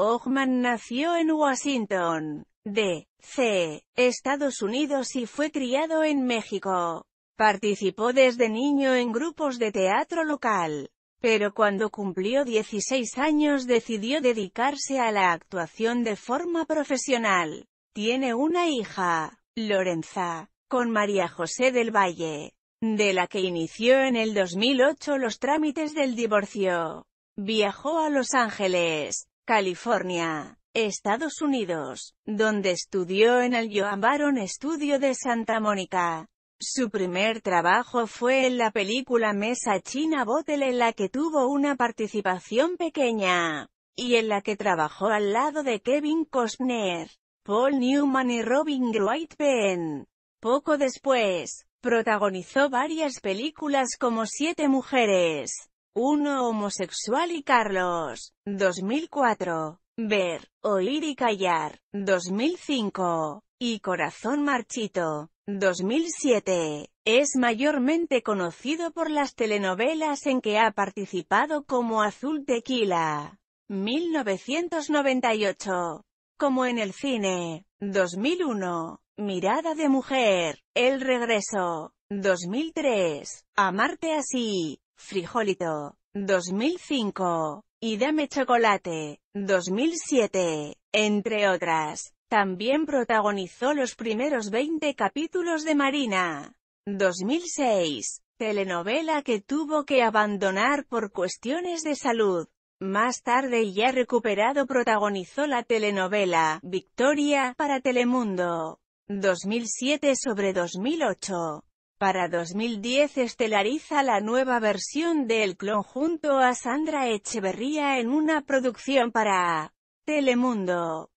Ogman nació en Washington, D.C., Estados Unidos y fue criado en México. Participó desde niño en grupos de teatro local, pero cuando cumplió 16 años decidió dedicarse a la actuación de forma profesional. Tiene una hija, Lorenza, con María José del Valle, de la que inició en el 2008 los trámites del divorcio. Viajó a Los Ángeles, California, Estados Unidos, donde estudió en el Joan Baron Studio de Santa Mónica. Su primer trabajo fue en la película Mesa China Bottle en la que tuvo una participación pequeña, y en la que trabajó al lado de Kevin Costner, Paul Newman y Robin Wright Penn. Poco después, protagonizó varias películas como Siete Mujeres, 1. Homosexual y Carlos. 2004. Ver, oír y callar. 2005. Y Corazón Marchito. 2007. Es mayormente conocido por las telenovelas en que ha participado como Azul Tequila. 1998. Como en el cine. 2001. Mirada de mujer. El regreso. 2003. Amarte así. Frijolito. 2005, y Dame Chocolate, 2007, entre otras. También protagonizó los primeros 20 capítulos de Marina, 2006, telenovela que tuvo que abandonar por cuestiones de salud. Más tarde y ya recuperado protagonizó la telenovela, Victoria, para Telemundo, 2007 sobre 2008. Para 2010 estelariza la nueva versión del Clon junto a Sandra Echeverría en una producción para Telemundo.